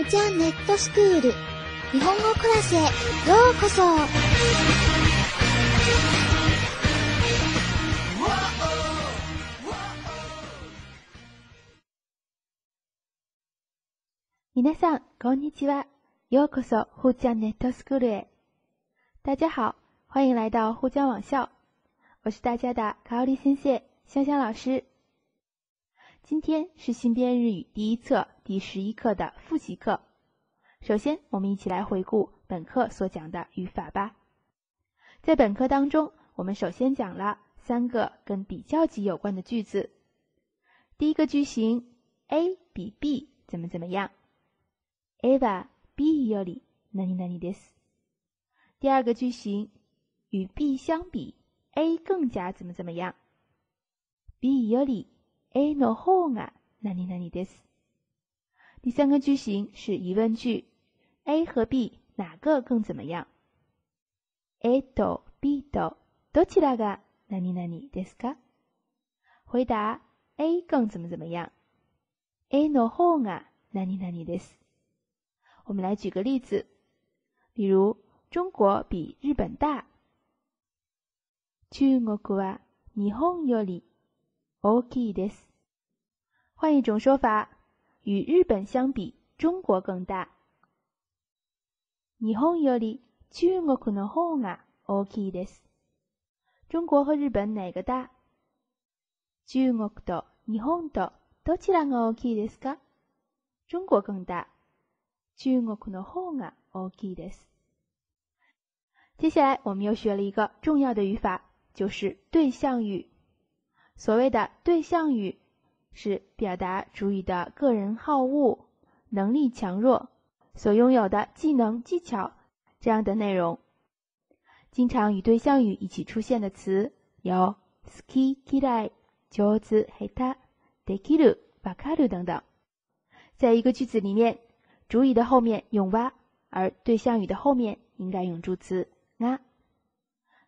ンジネットスクール日本語クラスへようこそ皆さん、こんにちは。ようこそ、沪江ネットスクールへ。大家好，欢迎来到沪江网校，我是大家的卡奥利先生香香老师。今天是新编日语第一册第十一课的复习课。首先，我们一起来回顾本课所讲的语法吧。在本课当中，我们首先讲了三个跟比较级有关的句子。第一个句型：A 比 B 怎么怎么样。A wa b 有理 ni nani nani s 第二个句型：与 B 相比，A 更加怎么怎么样。B 有理。A no hon 啊，nani nani des。第三个句型是疑问句，A 和 B 哪个更怎么样？A do B do do chira ga nani nani des ka？回答 A 更怎么怎么样？A no hon 啊，nani nani des。我们来举个例子，比如中国比日本大，中国は日本より大きいです。换一种说法，与日本相比，中国更大。日本より中国のほうが大きいです。中国和日本哪个大？中国と日本とどちらが大きいですか？中国更大。中国のほうが大きいです。接下来，我们又学了一个重要的语法，就是对象语。所谓的对象语。是表达主语的个人好恶、能力强弱、所拥有的技能技巧这样的内容。经常与对象语一起出现的词有 s h i t a イ、a ョウズ、ヘタ、デキル、a カ u 等等。在一个句子里面，主语的后面用哇，而对象语的后面应该用助词な。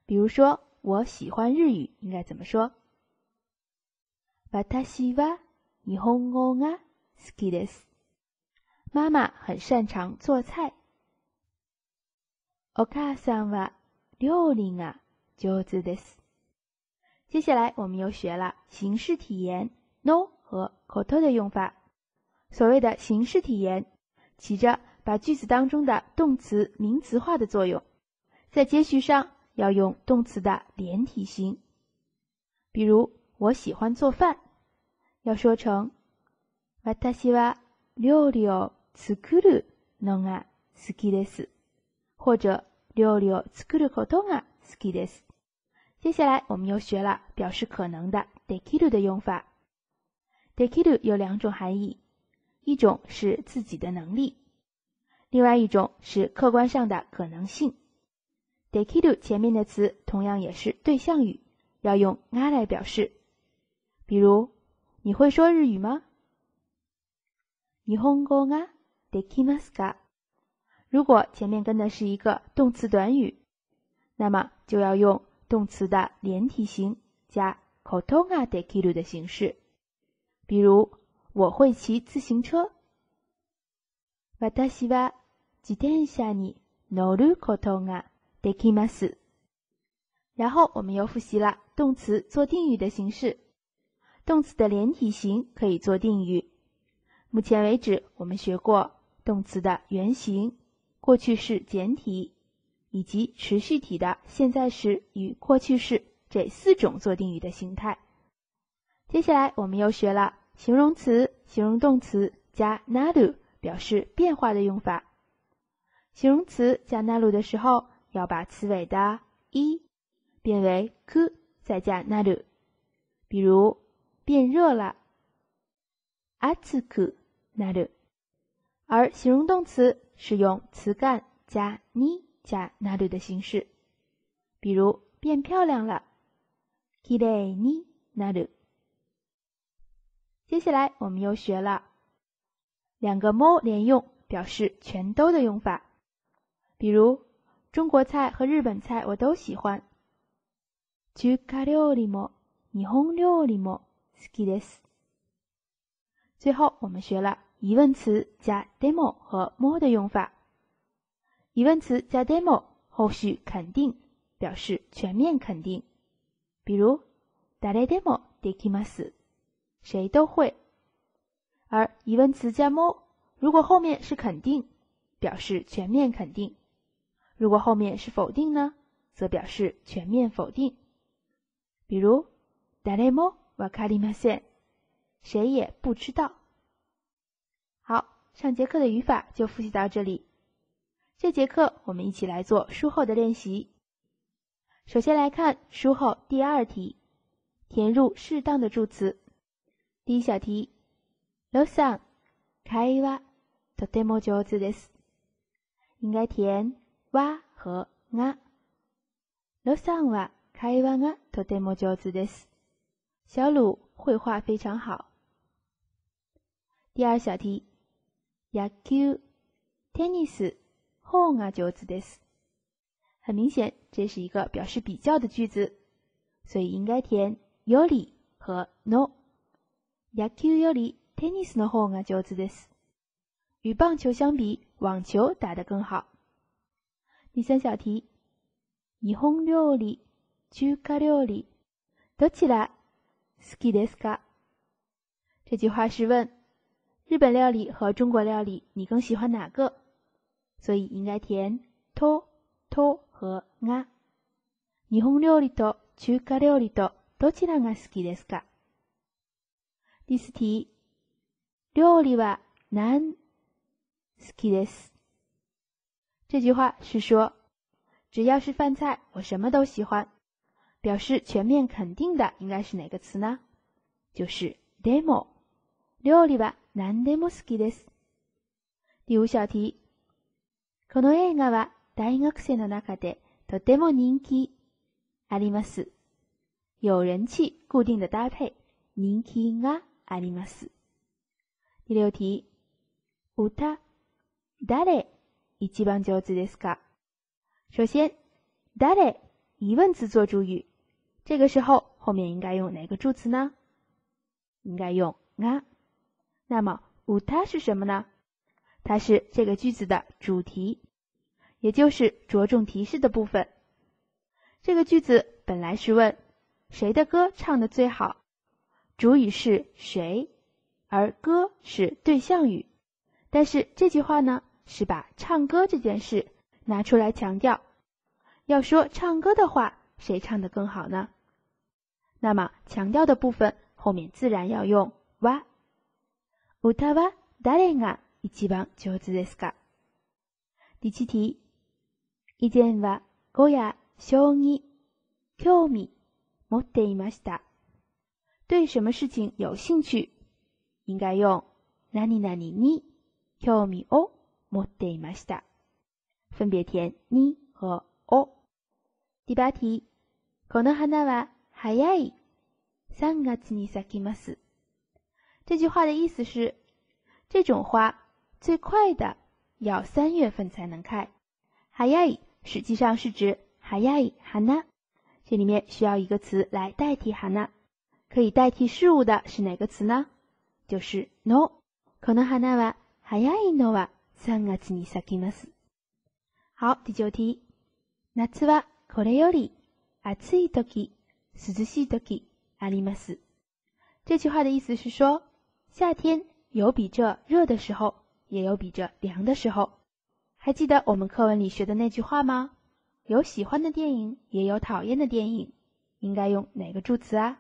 比如说，我喜欢日语，应该怎么说？私は日本語が好きです。妈妈很擅长做菜。お母さんは料理が上手です。接下来，我们又学了形式体言 “no” 和 “koto” 的用法。所谓的形式体言，起着把句子当中的动词名词化的作用，在接续上要用动词的连体形，比如。我喜欢做饭，要说成私は料理を作るのが好きです，或者料理を作ることが好きです。接下来我们又学了表示可能的できる的用法。できる有两种含义，一种是自己的能力，另外一种是客观上的可能性。できる前面的词同样也是对象语，要用が来表示。比如，你会说日语吗？みほんができますか？如果前面跟的是一个动词短语，那么就要用动词的连体形加口头啊的形的形式。比如，我会骑自行车。わは自転車に乗ることができます。然后，我们又复习了动词做定语的形式。动词的连体形可以做定语。目前为止，我们学过动词的原形、过去式简体以及持续体的现在时与过去式这四种做定语的形态。接下来，我们又学了形容词、形容动词加 n not 表示变化的用法。形容词加 n not 的时候，要把词尾的 e 变为 ku，再加 n not，比如。变热了 a t s u 而形容动词是用词干加に加 n a u 的形式，比如变漂亮了，kireni n a u 接下来我们又学了两个 mo 连用表示“全都”的用法，比如中国菜和日本菜我都喜欢 c h u k a r o i m n i h o n i m 最后，我们学了疑问词加 demo 和 mo 的用法。疑问词加 demo，后续肯定，表示全面肯定，比如 d a l e demo diki m s 谁都会。而疑问词加 mo，r e 如果后面是肯定，表示全面肯定；如果后面是否定呢，则表示全面否定。比如 d a l e mo。カリフォルニ谁也不知道。好，上节课的语法就复习到这里。这节课我们一起来做书后的练习。首先来看书后第二题，填入适当的助词。第一小题，ロサンカイワとても上手です。应该填は和が。ロサンは会話がとても上手です。小鲁绘画非常好。第二小题，ヤクルテニスの方が上手です。很明显，这是一个表示比较的句子，所以应该填より和 no。ヤクよりテニスの方が上手です。与棒球相比，网球打得更好。第三小题，日本料理、中華料理、どちら。ski 好きで ka？这句话是问日本料理和中国料理你更喜欢哪个，所以应该填 to とと和が。日本料理と中国料理とどちらが好きですか？第四题，料理はなん好きです？这句话是说只要是饭菜，我什么都喜欢。表示全面肯定的应该是哪个词呢？就是でも。料理は何でも好きです。第五小题。この映画は大学生の中でとても人気あります。有人气固定的搭配，人気があります。第六题。歌、誰、一番上手ですか？首先、誰疑问词做主语，这个时候后面应该用哪个助词呢？应该用啊。那么，uta 是什么呢？它是这个句子的主题，也就是着重提示的部分。这个句子本来是问谁的歌唱的最好，主语是谁，而歌是对象语。但是这句话呢，是把唱歌这件事拿出来强调，要说唱歌的话。谁唱的更好呢？那么强调的部分后面自然要用哇。ウは誰が一番上手ですか？第七题，以前はゴヤ、将棋、興味持っていました。对什么事情有兴趣，应该用なにに興味を持ってました。分别填に和 o。第八题。この花は早い。三月に咲きます。这句话的意思是：这种花最快的要三月份才能开。早い实际上是指早い花。这里面需要一个词来代替花。可以代替事物的是哪个词呢？就是 no。この花は早い no は三月に咲きます。好，第交替。夏はこれより。啊，次伊多キ、スズシ多キ、ア这句话的意思是说，夏天有比这热的时候，也有比这凉的时候。还记得我们课文里学的那句话吗？有喜欢的电影，也有讨厌的电影。应该用哪个助词啊？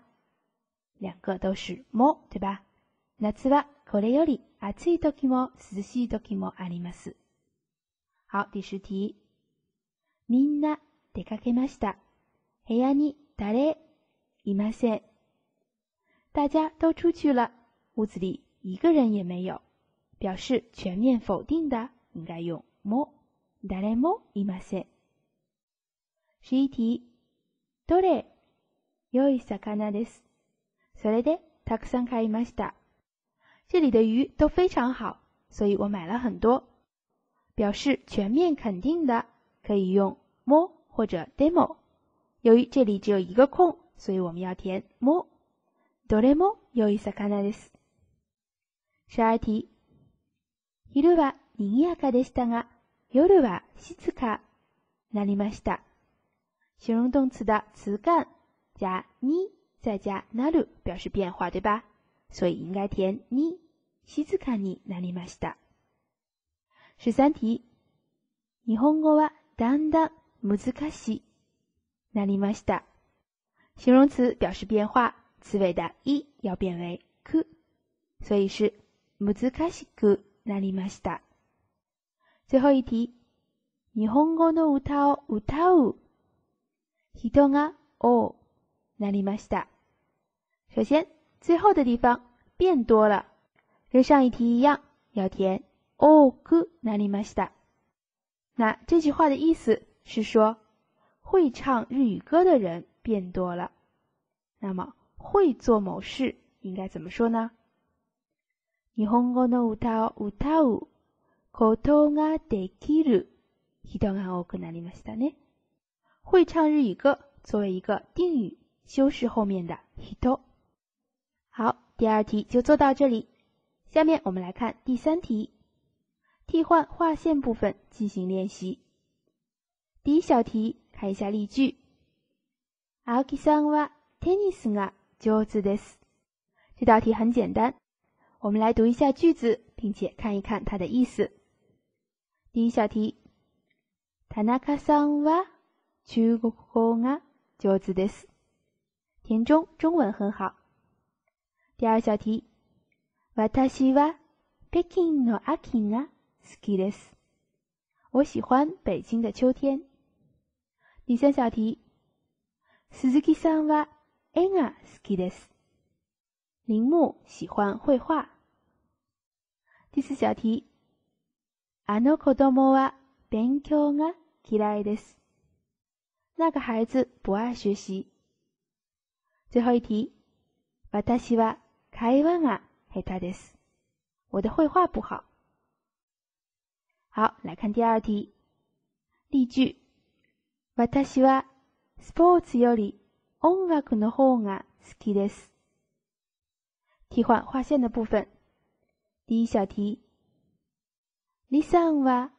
两个都是么，对吧？ナ次はこれより、あ次伊多キ么、スズシ多キ么、アリマス。好，第十题。みんなでかけました。哎呀，你打嘞？伊玛塞，大家都出去了，屋子里一个人也没有。表示全面否定的，应该用莫打嘞莫伊玛塞。十一题，多嘞，又一下看那得斯，小嘞得，他可三看伊玛西达。这里的鱼都非常好，所以我买了很多。表示全面肯定的，可以用莫或者 demo。由于这里只有一个空，所以我们要填 mo。どれもよいサクナです。十二题。昼は賑やかでしたが、夜は静かになりました。形容动词的词干加に再加なる表示变化，对吧？所以应该填に。静かにになりました。十三题。日本語はだんだん難しく。なりました。形容词表示变化，词尾的イ要变为ク，所以是ムズカシクナリマ最后一题、日本語の歌を歌う人がおナリマシダ。首先，最后的地方变多了，跟上一题一样，要填おクナリマシダ。那这句话的意思是说。会唱日语歌的人变多了，那么会做某事应该怎么说呢？日本語の歌を歌うことができる人が多くなりましたね。会唱日语歌作为一个定语修饰后面的“人”。好，第二题就做到这里，下面我们来看第三题，替换划线部分进行练习。第一小题。看一下例句。アキサンはテニスが上手です。这道题很简单，我们来读一下句子，并且看一看它的意思。第一小题、田中さんは中国語が上手です。田中中文很好。第二小题、私は北京の秋が好きです。我喜欢北京的秋天。第三小题，鈴木さんは絵が好きです。铃木喜欢绘画。第四小题、あの子供は勉強が嫌いです。那个孩子不爱学习。最后一题、私は会話が下手です。我的绘画不好。好，来看第二题，例句。私はスポーツより音楽の方が好きです。替换画线的部分。第一小题。李さんは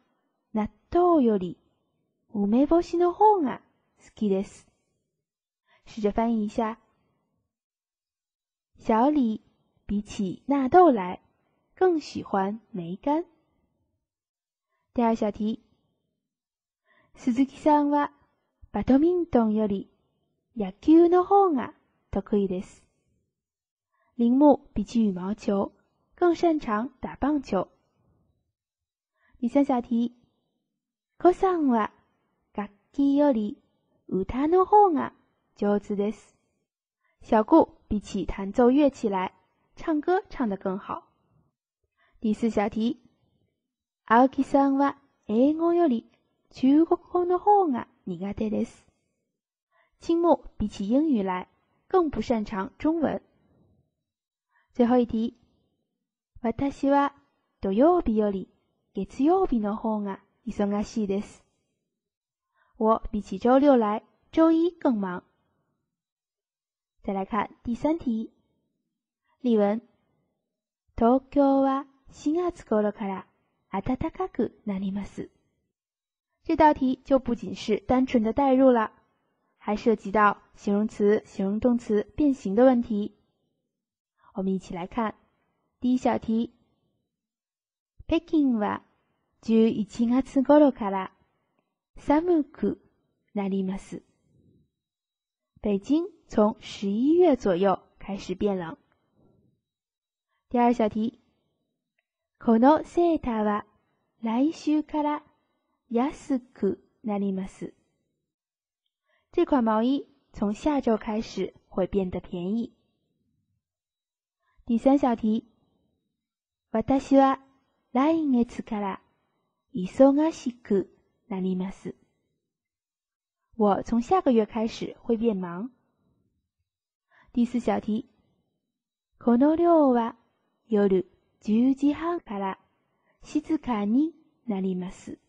納豆より梅干しの方が好きです。试着翻译一下。小李比起纳豆来更喜欢梅干。第二小题。鈴木さんはバドミントンより野球の方が得意です。林木比起羽毛球更擅长打棒球。第三小题，コさんは楽器より歌の方が上手です。小顾比起弹奏乐器来，唱歌唱得更好。第四小题，青木さんは英語より中国語の方が苦手です。青木比起英语来更不擅长中文。最后一题，私は土曜日より月曜日の方が忙しいです。我比起周六来周一更忙。再来看第三题，例文：東京は4月頃から暖かくなります。这道题就不仅是单纯的代入了，还涉及到形容词、形容动词变形的问题。我们一起来看第一小题：北京は十一月ごから寒くなります。北京从十一月左右开始变冷。第二小题：このセーターは来週から。安くなります。这款毛衣从下周开始会变得便宜。第三小题：私は来月から忙しくなります。我从下个月开始会变忙。第四小题：この量は夜十時半から静かになります。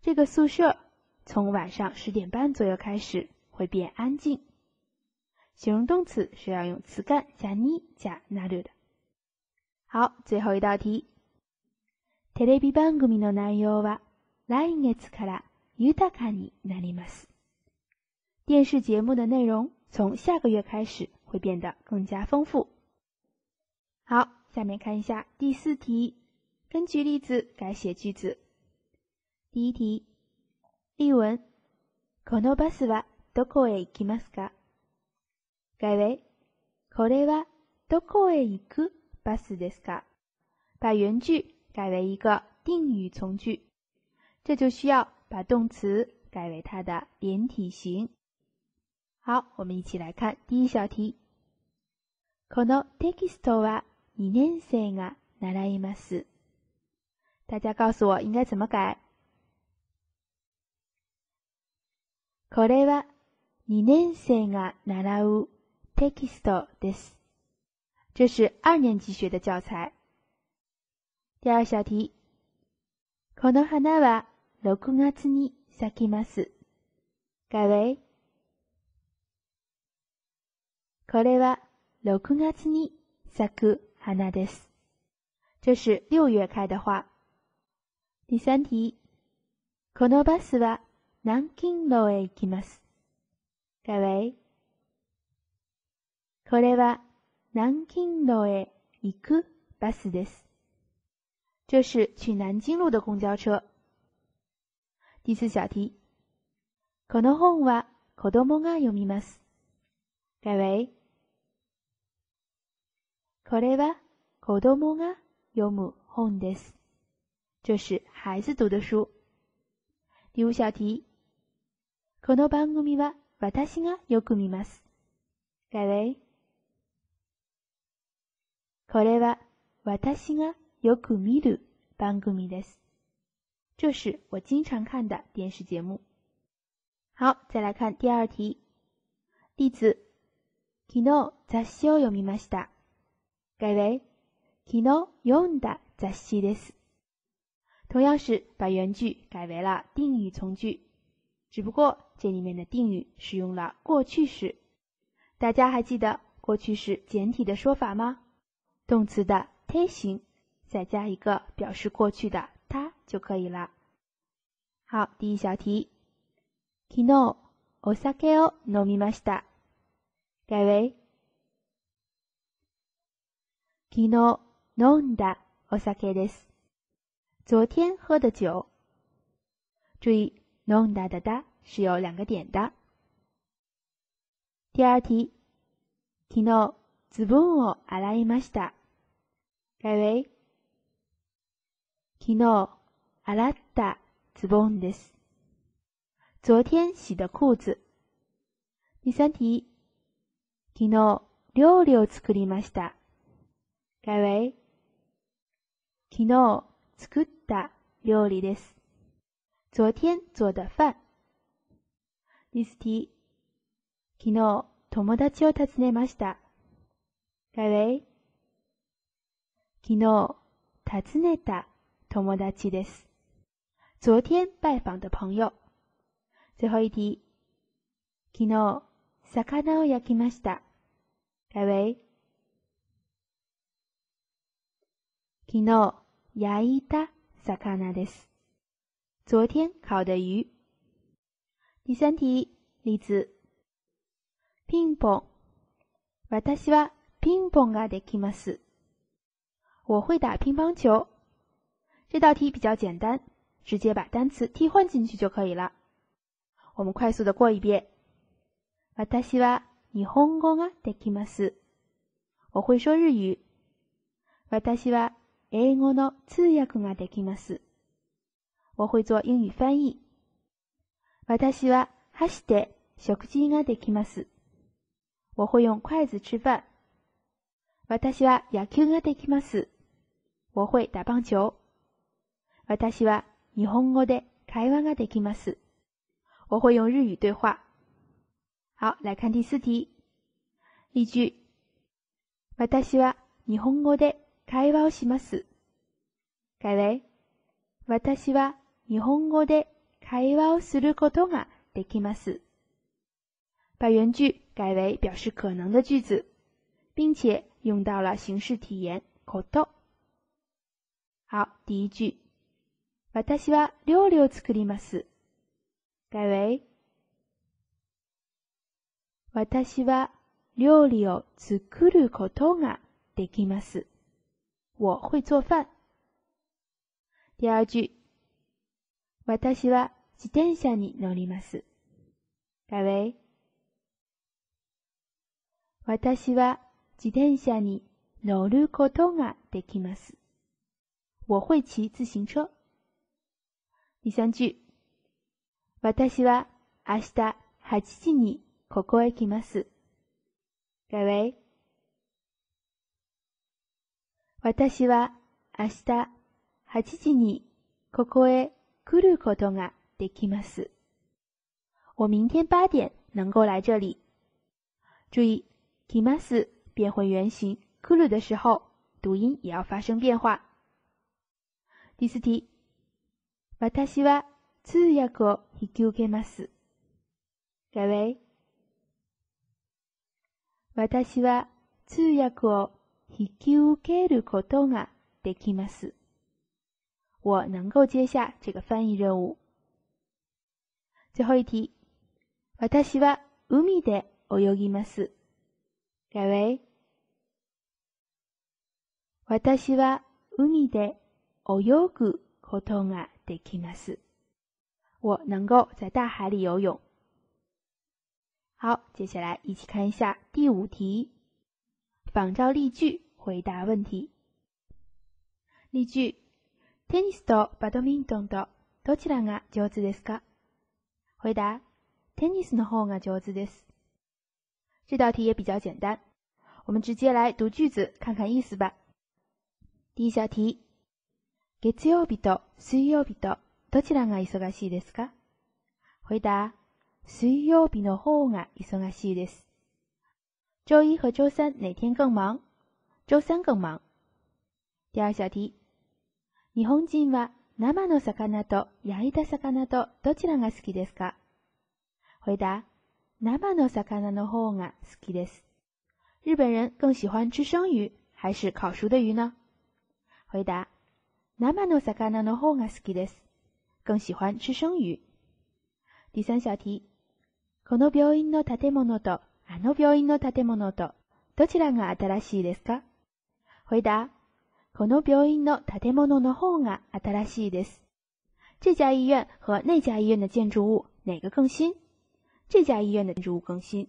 这个宿舍从晚上十点半左右开始会变安静。形容动词是要用词干加 n 加 n a 的。好，最后一道题。テレビ番組の内容は来月からユダカになります。电视节目的内容从下个月开始会变得更加丰富。好，下面看一下第四题，根据例子改写句子。第一题，例文：このバスはどこへ行きますか？改为：これはどこへ行くバスですか？把原句改为一个定语从句，这就需要把动词改为它的连体形。好，我们一起来看第一小题。このテキストは2年生が習います。大家告诉我应该怎么改？これは2年生が習うテキストです。这是2年级学的教材。第二小题。この花は6月に咲きます。改为これは6月に咲く花です。这是6月开的花。第三题。このバスは南京道へ行きます。各位、これは南京道へ行くバスです。这是去南京路的公交车。第四小题。この本は子供が読みます。各位、これは子供が読む本です。这是孩子读的书。第五小题。この番組は私がよく見ます。ガレこれは私がよく見る番組です。这是我经常看的电视节目。好，再来看第二题。例子。昨日雑誌を読みました。改为昨日読んだ雑誌です。同样是把原句改为了定语从句，只不过这里面的定语使用了过去式，大家还记得过去式简体的说法吗？动词的 T 形，再加一个表示过去的它就可以了。好，第一小题，昨日お酒を飲みました。答え。昨日飲んだお酒です。昨天喝的酒。注意，飲んだ哒哒。是有两个点的。第二题，昨日ズボンを洗いました，改为昨日アラタズボンです。昨天洗的裤子。第三题，昨日料理を作りました，改为昨日作った料理です。昨天做的饭。ミスティ。昨日、友達を訪ねました。各位。昨日、訪ねた友達です。昨天拜訪的朋友。最後一題。昨日、魚を焼きました。各位。昨日、焼いた魚です。昨天烤的鱼。第三题，例子，p p i n g 乒乓球。私はピンポンができます。我会打乒乓球。这道题比较简单，直接把单词替换进去就可以了。我们快速的过一遍。私は日本語ができます。我会说日语。私は英語の通訳ができます。我会做英语翻译。私は箸で食事ができます。我会用筷子吃饭。私は野球ができます。我会打棒球。私は日本語で会話ができます。我会用日语对话。好，来看第四题。例句：私は日本語で会話をします。改为：私は日本語で会話をすることができます。把原句改为表示可能的句子，并且用到了形式体言こと”。好，第一句，私は料理を作ります。改位，私は料理を作ることができます。我会做饭。第二句，私は。自転車に乗ります。改为私は自転車に乗ることができます。我会骑自行车。第三句。私は明日8時にここへ来ます。改为私は明日8時にここへ来ることができます。我明天八点能够来这里。注意，きます变回原形くる的时候，读音也要发生变化。第四题。私は通訳引き受けます。がわ私は通訳を引き受けることができます。我能够接下这个翻译任务。最后一题，私は海で泳ぎます。改为私は海で泳ぐことができます。我能够在大海里游泳。好，接下来一起看一下第五题，仿照例句回答问题。例句：テニスとバドミントンとどちらが上手ですか？回答：テニスの方が上手です。这道题也比较简单，我们直接来读句子看看意思吧。第一小题：月曜日と水曜日とどちらが忙しいですか？回答：水曜日の方が忙しいです。周一和周三哪天更忙？周三更忙。第二小题：日本人は生の魚と焼いた魚とどちらが好きですか回答：生の魚の方が好きです。日本人更喜欢吃生鱼还是烤熟的鱼呢？回答：生の魚の方が好きです。更喜欢吃生鱼。第三小题：この病院の建物とあの病院の建物とどちらが新しいですか？回答：この病院の建物の方が新しいです。这家医院和那家医院的建筑物哪个更新？这家医院的建筑物更新。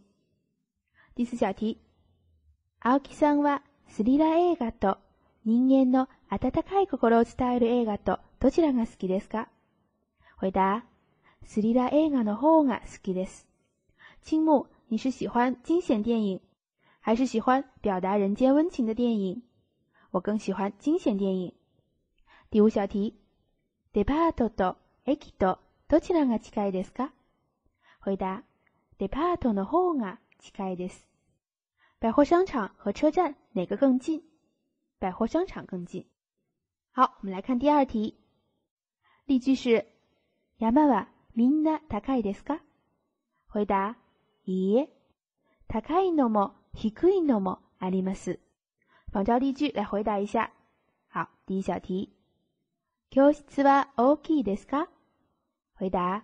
第四小题，青木さんはスリラー映画と人間の温かい心を伝える映画とどちらが好きですか？回答：スリラー映画の方が好きです。青木，你是喜欢惊险电影，还是喜欢表达人间温情的电影？我更喜欢惊险电影。第五小题，depa toto ikito toki nanka chikai deska，回答 depa to no home nanka chikai des。百货商场和车站哪个更近？百货商场更近。好，我们来看第二题，例句是 yamawana mina takai deska，回答 ie takai no mo hikui no mo arimasu。仿照例句来回答一下。好，第一小题。教室は大きいですか？回答：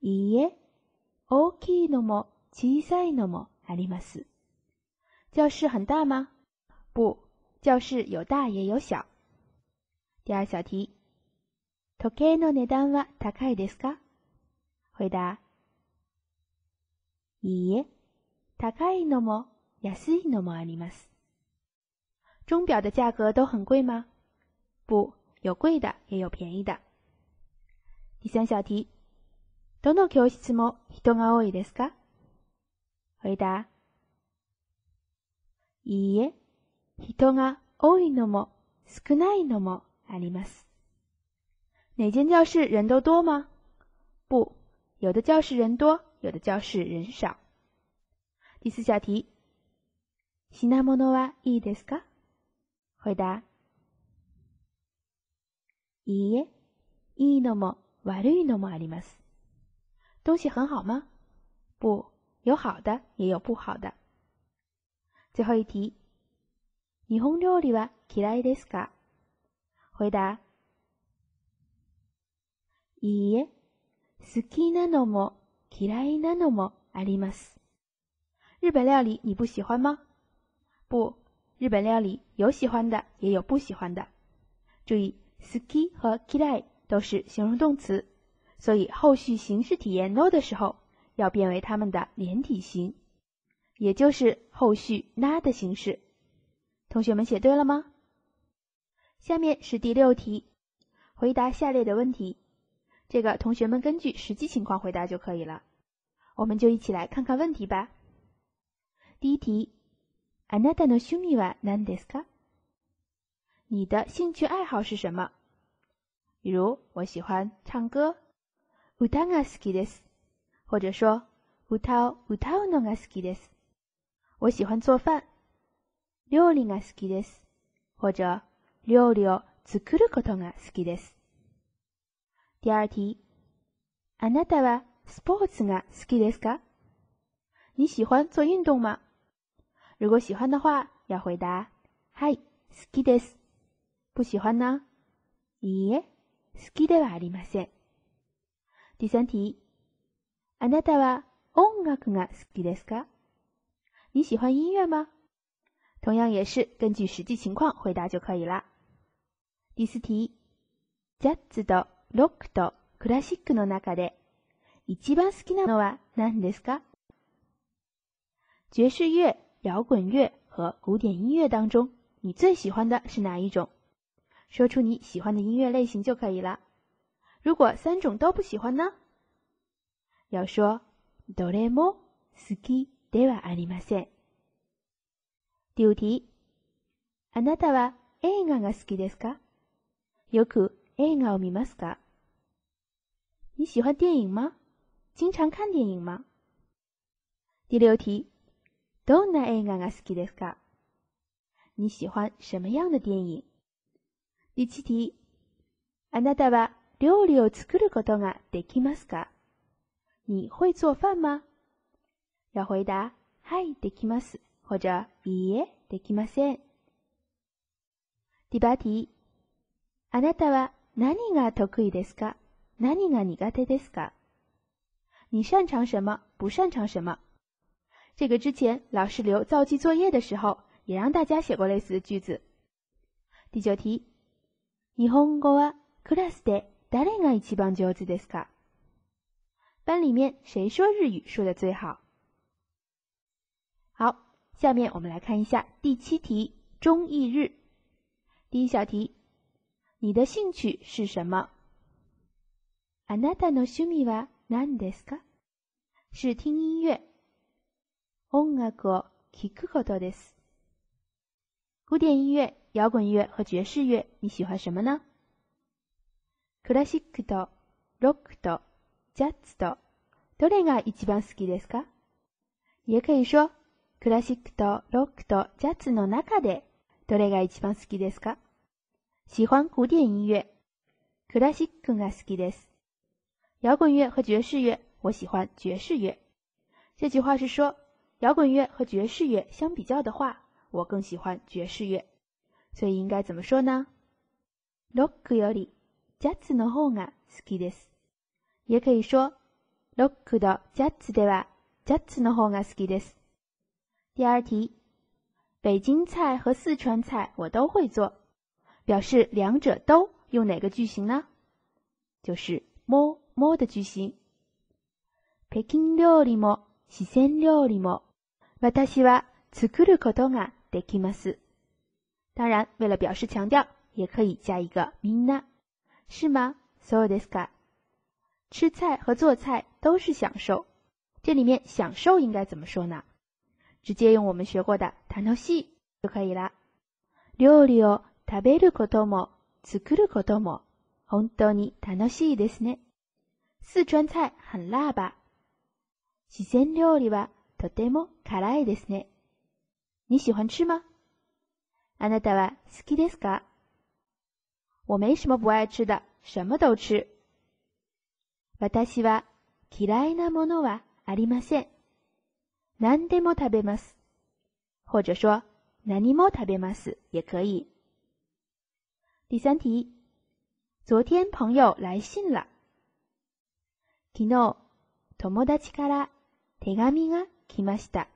いいえ。大きいのも小さいのもあります。教室很大吗？不，教室有大也有小。第二小题。時計の値段は高いですか？回答：いいえ。高いのも安いのもあります。钟表的价格都很贵吗？不，有贵的，也有便宜的。第三小题、どの教室も人が多いですか？回答、いいえ、人が多いのも少ないのもあります。哪间教室人都多吗？不，有的教室人多，有的教室人少。第四小题。品物はいいですか回答。いいえ、いいのも悪いのもあります。东西很好吗？不，有好的，也有不好的。最后一题，日本料理は嫌いですか？回答。いいえ、好きなのも嫌いなのもあります。日本料理你不喜欢吗？不，日本料理有喜欢的，也有不喜欢的。注意，ski 和 k i d a 都是形容动词，所以后续形式体验 no 的时候，要变为它们的连体形，也就是后续 na 的形式。同学们写对了吗？下面是第六题，回答下列的问题。这个同学们根据实际情况回答就可以了。我们就一起来看看问题吧。第一题。あなたの趣味は何ですか你的兴趣爱好是什么比如、我喜欢唱歌。歌が好きです。或者说、歌を歌うのが好きです。我喜欢做饭。料理が好きです。或者、料理を作ることが好きです。第二题。あなたはスポーツが好きですか你喜欢做运动吗如果喜欢的话，要回答“はい、好きです”。不喜欢呢？いいえ、好きではありません。第三题，あなたは音楽が好きですか？你喜欢音乐吗？同样也是根据实际情况回答就可以啦。第四题，ジャズとロックとクラシックの中で一番好きなのは何ですか？爵士乐摇滚乐和古典音乐当中，你最喜欢的是哪一种？说出你喜欢的音乐类型就可以了。如果三种都不喜欢呢？要说 Dolimo, Suki de wa n i se。第六题：あなたは映画が好きですか？よく映画を見ますか？你喜欢电影吗？经常看电影吗？第六题。どんな映画が好きですか你喜欢什么样的电影第七题。あなたは料理を作ることができますか你会做饭吗要回答、はい、できます。或者、いいえ、できません。第八题。あなたは何が得意ですか何が苦手ですか你擅长什么不擅长什么这个之前老师留造句作业的时候，也让大家写过类似的句子。第九题，日本語はクラスで誰が一番上手ですか？班里面谁说日语说的最好？好，下面我们来看一下第七题中译日。第一小题，你的兴趣是什么？あなたの趣味はなんですか？是听音乐。音楽を聴くことです。古典音乐、摇滚乐和爵士乐，你喜欢什么呢？クラシックとロックとジャッツとどれが一番好きですか？也可以说クラシックとロックとジャッツの中でどれが一番好きですか？喜欢古典音乐、クラシックが好きです。摇滚乐和爵士乐，我喜欢爵士乐。这句话是说。摇滚乐和爵士乐相比较的话，我更喜欢爵士乐，所以应该怎么说呢？ロックよりジャズの方が好きです。也可以说ロックのジャズではジャズの方が好きです。第二题，北京菜和四川菜我都会做，表示两者都用哪个句型呢？就是摸摸的句型。北京料理も四川料理も私は作ることができます。当然，为了表示强调，也可以加一个「みんな」，是吗？そうですか。吃菜和做菜都是享受。这里面“享受”应该怎么说呢？直接用我们学过的「楽しい」就可以了。料理を食べることも作ることも本当に楽しいですね。四川菜很辣吧？四川料理はとても辛いですね。你喜欢吃吗あなたは好きですか我没什么不爱吃的。什么都吃。私は嫌いなものはありません。何でも食べます。或者说何も食べます也可以。第三题，昨天朋友来信了。昨日友達から手紙が来ました。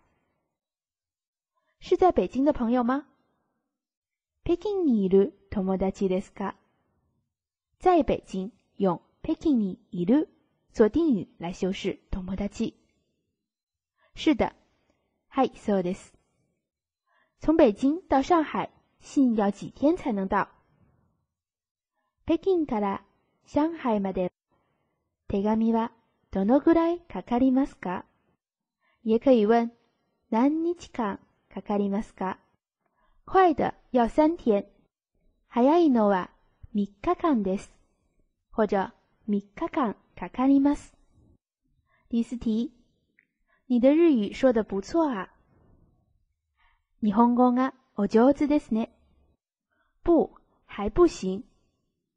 是在北京的朋友吗？Peking ni ilu tomodaqi deska。在北京用 Peking ni ilu 做定语来修饰 tomodaqi。是的，Hi so des。从北京到上海，信要几天才能到？Peking kara Shanghai made。Tegami wa donogurai kakarimasu ka。也可以问，nan nichi kan。かかりますか快的要三天。早いのは3日間です。或者3日間かかります。第四题，你的日语说得不错啊。日本語がお上手ですね。不，还不行。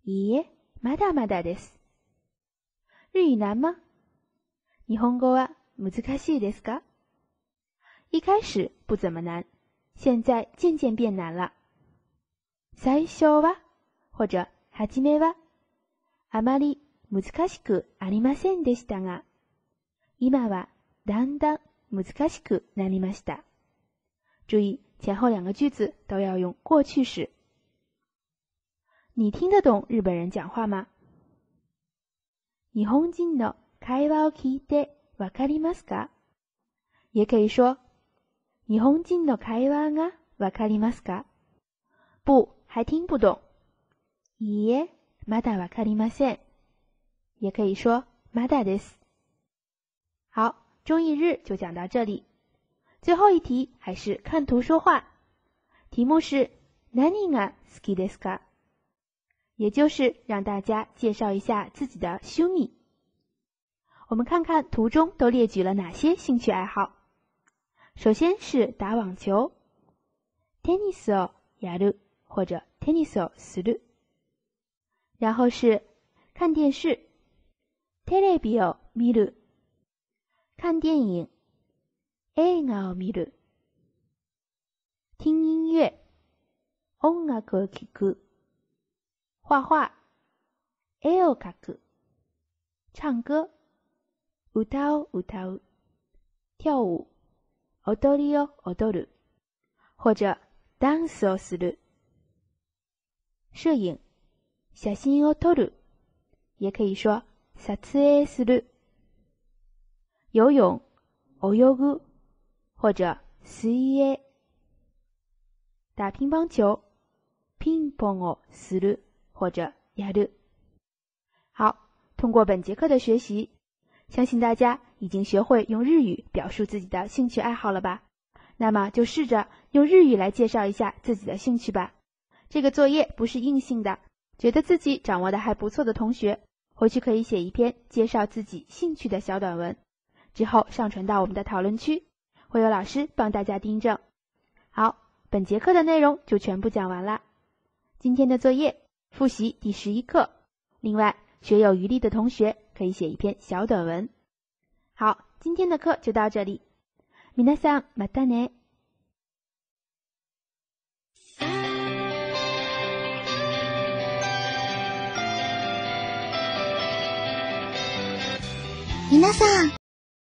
いいえ、まだまだです。日语難吗？日本語は難しいですか？一开始不怎么难，现在渐渐变难了。最初は、或者はじめは、あまり難しくありませんでしたが、今はだんだん難しくなりました。注意前后两个句子都要用过去式。你听得懂日本人讲话吗？日本人の会話を聞いてわかりますか？也可以说。日本人の会話がわかりますか？不，还听不懂。いいえ、まだわかりません。也可以说まだです。好，中译日就讲到这里。最后一题还是看图说话，题目是何が好きですか？也就是让大家介绍一下自己的兄弟。我们看看图中都列举了哪些兴趣爱好。首先是打网球，tennis をやる或者 tennis をする。然后是看电视，テレビを見る。看电影，映画を見る。听音乐，音楽を聞く。画画，絵を描く。唱歌，歌を歌う。跳舞，。踊りを踊る、或者ダンスをする、摄影、写真を撮る、也可以说撮影する、游泳、泳ぐ、或者水泳。打乒乓球、ピンポンをする、或者やる。好，通过本节课的学习，相信大家。已经学会用日语表述自己的兴趣爱好了吧？那么就试着用日语来介绍一下自己的兴趣吧。这个作业不是硬性的，觉得自己掌握的还不错的同学，回去可以写一篇介绍自己兴趣的小短文，之后上传到我们的讨论区，会有老师帮大家订正。好，本节课的内容就全部讲完了。今天的作业复习第十一课，另外学有余力的同学可以写一篇小短文。好，今天的课就到这里。皆さん、またね。皆さん。